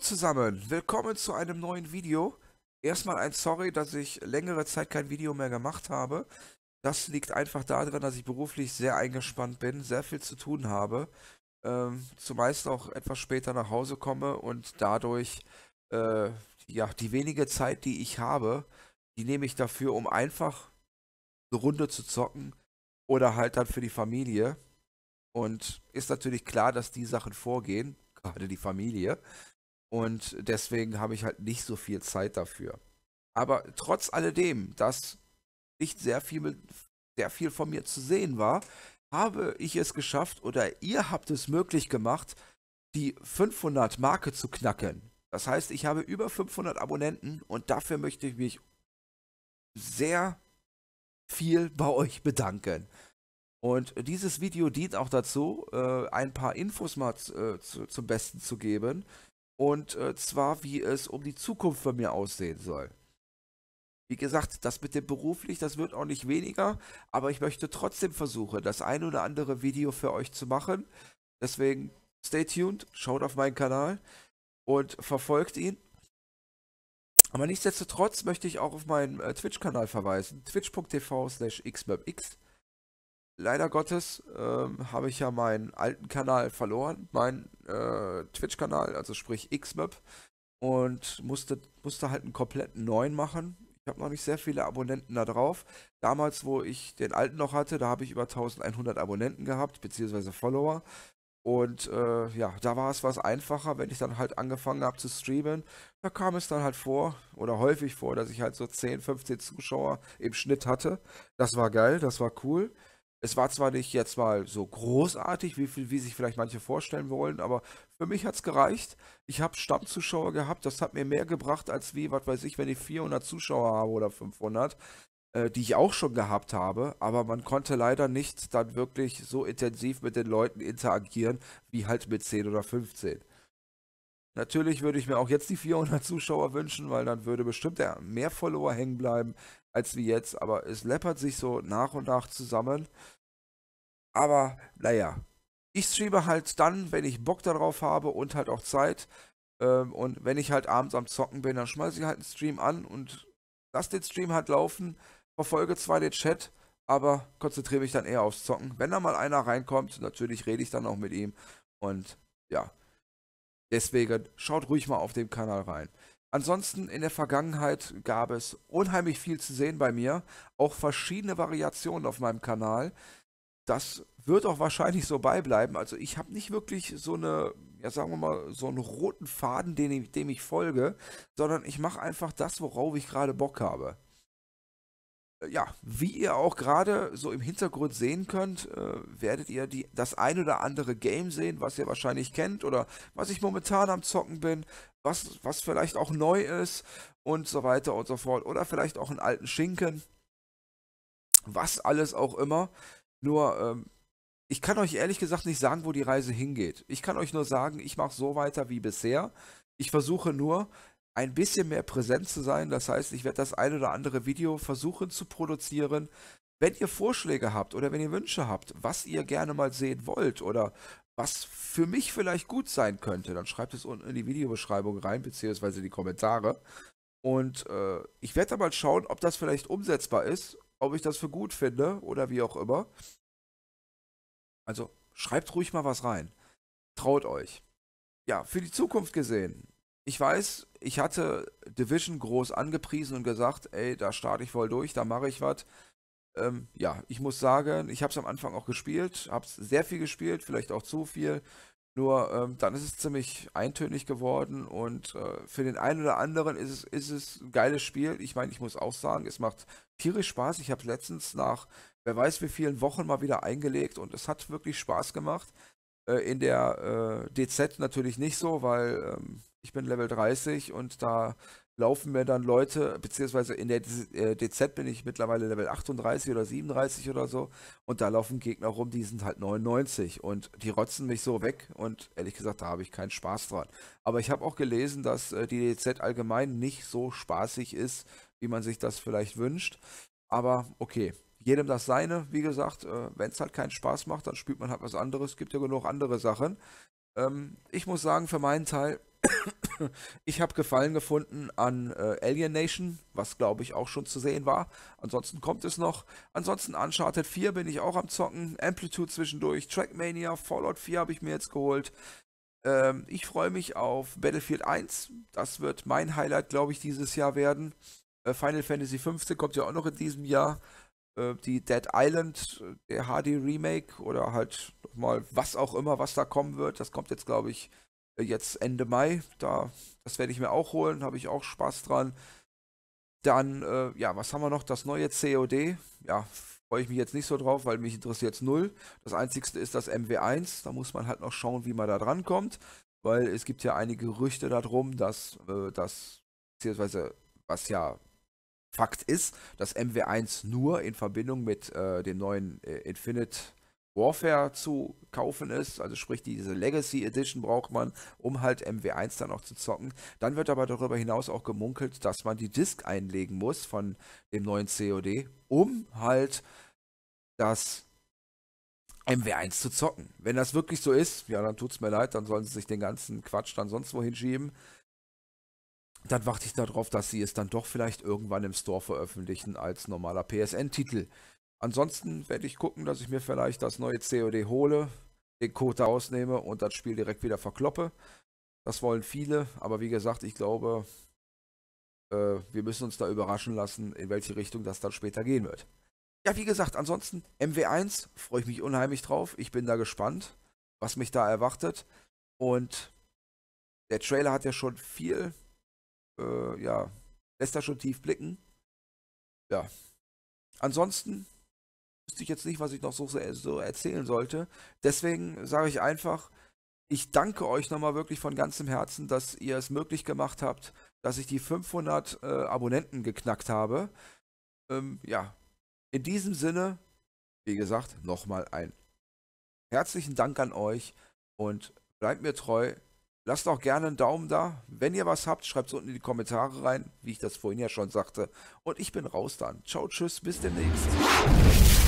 zusammen, willkommen zu einem neuen Video. Erstmal ein Sorry, dass ich längere Zeit kein Video mehr gemacht habe. Das liegt einfach daran, dass ich beruflich sehr eingespannt bin, sehr viel zu tun habe. Ähm, zumeist auch etwas später nach Hause komme und dadurch äh, ja, die wenige Zeit, die ich habe, die nehme ich dafür, um einfach eine Runde zu zocken oder halt dann für die Familie. Und ist natürlich klar, dass die Sachen vorgehen, gerade die Familie. Und deswegen habe ich halt nicht so viel Zeit dafür. Aber trotz alledem, dass nicht sehr viel, sehr viel von mir zu sehen war, habe ich es geschafft oder ihr habt es möglich gemacht, die 500 Marke zu knacken. Das heißt, ich habe über 500 Abonnenten und dafür möchte ich mich sehr viel bei euch bedanken. Und dieses Video dient auch dazu, äh, ein paar Infos mal zu, äh, zu, zum Besten zu geben. Und äh, zwar, wie es um die Zukunft von mir aussehen soll. Wie gesagt, das mit dem beruflich, das wird auch nicht weniger, aber ich möchte trotzdem versuchen, das ein oder andere Video für euch zu machen. Deswegen stay tuned, schaut auf meinen Kanal und verfolgt ihn. Aber nichtsdestotrotz möchte ich auch auf meinen äh, Twitch-Kanal verweisen, twitch.tv slash xmapx. Leider Gottes ähm, habe ich ja meinen alten Kanal verloren, meinen äh, Twitch-Kanal, also sprich Xmap, und musste, musste halt einen kompletten neuen machen. Ich habe noch nicht sehr viele Abonnenten da drauf. Damals, wo ich den alten noch hatte, da habe ich über 1100 Abonnenten gehabt, beziehungsweise Follower. Und äh, ja, da war es was einfacher, wenn ich dann halt angefangen habe zu streamen. Da kam es dann halt vor, oder häufig vor, dass ich halt so 10, 15 Zuschauer im Schnitt hatte. Das war geil, das war cool. Es war zwar nicht jetzt mal so großartig, wie, wie sich vielleicht manche vorstellen wollen, aber für mich hat es gereicht. Ich habe Stammzuschauer gehabt, das hat mir mehr gebracht, als wie, was weiß ich, wenn ich 400 Zuschauer habe oder 500, äh, die ich auch schon gehabt habe, aber man konnte leider nicht dann wirklich so intensiv mit den Leuten interagieren, wie halt mit 10 oder 15. Natürlich würde ich mir auch jetzt die 400 Zuschauer wünschen, weil dann würde bestimmt mehr Follower hängen bleiben als wie jetzt, aber es läppert sich so nach und nach zusammen. Aber naja, ich streame halt dann, wenn ich Bock darauf habe und halt auch Zeit. Ähm, und wenn ich halt abends am Zocken bin, dann schmeiße ich halt einen Stream an und lasse den Stream halt laufen, verfolge zwar den Chat, aber konzentriere mich dann eher aufs Zocken. Wenn da mal einer reinkommt, natürlich rede ich dann auch mit ihm. Und ja, deswegen schaut ruhig mal auf dem Kanal rein. Ansonsten in der Vergangenheit gab es unheimlich viel zu sehen bei mir, auch verschiedene Variationen auf meinem Kanal. Das wird auch wahrscheinlich so beibleiben. Also ich habe nicht wirklich so eine, ja sagen wir mal, so einen roten Faden, dem, dem ich folge, sondern ich mache einfach das, worauf ich gerade Bock habe. Äh, ja, wie ihr auch gerade so im Hintergrund sehen könnt, äh, werdet ihr die, das ein oder andere Game sehen, was ihr wahrscheinlich kennt oder was ich momentan am Zocken bin, was, was vielleicht auch neu ist und so weiter und so fort. Oder vielleicht auch einen alten Schinken. Was alles auch immer. Nur, ähm, ich kann euch ehrlich gesagt nicht sagen, wo die Reise hingeht. Ich kann euch nur sagen, ich mache so weiter wie bisher. Ich versuche nur, ein bisschen mehr präsent zu sein. Das heißt, ich werde das ein oder andere Video versuchen zu produzieren. Wenn ihr Vorschläge habt oder wenn ihr Wünsche habt, was ihr gerne mal sehen wollt oder was für mich vielleicht gut sein könnte, dann schreibt es unten in die Videobeschreibung rein, beziehungsweise in die Kommentare. Und äh, ich werde dann mal schauen, ob das vielleicht umsetzbar ist, ob ich das für gut finde oder wie auch immer. Also schreibt ruhig mal was rein. Traut euch. Ja, für die Zukunft gesehen ich weiß, ich hatte Division groß angepriesen und gesagt, ey, da starte ich wohl durch, da mache ich was. Ähm, ja, ich muss sagen, ich habe es am Anfang auch gespielt, habe es sehr viel gespielt, vielleicht auch zu viel. Nur ähm, dann ist es ziemlich eintönig geworden und äh, für den einen oder anderen ist es, ist es ein geiles Spiel. Ich meine, ich muss auch sagen, es macht tierisch Spaß. Ich habe es letztens nach wer weiß wie vielen Wochen mal wieder eingelegt und es hat wirklich Spaß gemacht. Äh, in der äh, DZ natürlich nicht so, weil ähm, ich bin Level 30 und da laufen mir dann Leute, beziehungsweise in der DZ äh, bin ich mittlerweile Level 38 oder 37 oder so und da laufen Gegner rum, die sind halt 99 und die rotzen mich so weg und ehrlich gesagt, da habe ich keinen Spaß dran. Aber ich habe auch gelesen, dass äh, die DZ allgemein nicht so spaßig ist, wie man sich das vielleicht wünscht. Aber okay, jedem das seine, wie gesagt, äh, wenn es halt keinen Spaß macht, dann spielt man halt was anderes, gibt ja genug andere Sachen. Ähm, ich muss sagen, für meinen Teil, ich habe Gefallen gefunden an äh, Alien Nation, was glaube ich auch schon zu sehen war. Ansonsten kommt es noch. Ansonsten Uncharted 4 bin ich auch am Zocken. Amplitude zwischendurch, Trackmania, Fallout 4 habe ich mir jetzt geholt. Ähm, ich freue mich auf Battlefield 1. Das wird mein Highlight, glaube ich, dieses Jahr werden. Äh, Final Fantasy 15 kommt ja auch noch in diesem Jahr. Äh, die Dead Island, äh, der HD Remake oder halt mal was auch immer, was da kommen wird. Das kommt jetzt, glaube ich, äh, jetzt Ende Mai. Da, das werde ich mir auch holen, habe ich auch Spaß dran. Dann, äh, ja, was haben wir noch? Das neue COD. Ja, freue ich mich jetzt nicht so drauf, weil mich interessiert es null. Das einzigste ist das MW1. Da muss man halt noch schauen, wie man da dran kommt. Weil es gibt ja einige Gerüchte darum, dass äh, das, beziehungsweise, was ja Fakt ist, dass MW1 nur in Verbindung mit äh, dem neuen äh, Infinite Warfare zu kaufen ist, also sprich diese Legacy Edition braucht man, um halt MW1 dann auch zu zocken. Dann wird aber darüber hinaus auch gemunkelt, dass man die Disk einlegen muss von dem neuen COD, um halt das MW1 zu zocken. Wenn das wirklich so ist, ja, dann tut's mir leid, dann sollen sie sich den ganzen Quatsch dann sonst wohin schieben dann warte ich darauf, dass sie es dann doch vielleicht irgendwann im Store veröffentlichen als normaler PSN-Titel. Ansonsten werde ich gucken, dass ich mir vielleicht das neue COD hole, den Code ausnehme und das Spiel direkt wieder verkloppe. Das wollen viele, aber wie gesagt, ich glaube, äh, wir müssen uns da überraschen lassen, in welche Richtung das dann später gehen wird. Ja, wie gesagt, ansonsten MW1 freue ich mich unheimlich drauf. Ich bin da gespannt, was mich da erwartet. Und der Trailer hat ja schon viel, äh, ja, lässt da schon tief blicken. Ja. Ansonsten wüsste ich jetzt nicht, was ich noch so, so erzählen sollte. Deswegen sage ich einfach, ich danke euch nochmal wirklich von ganzem Herzen, dass ihr es möglich gemacht habt, dass ich die 500 äh, Abonnenten geknackt habe. Ähm, ja, in diesem Sinne, wie gesagt, nochmal ein herzlichen Dank an euch und bleibt mir treu. Lasst auch gerne einen Daumen da. Wenn ihr was habt, schreibt es unten in die Kommentare rein, wie ich das vorhin ja schon sagte. Und ich bin raus dann. Ciao, tschüss, bis demnächst.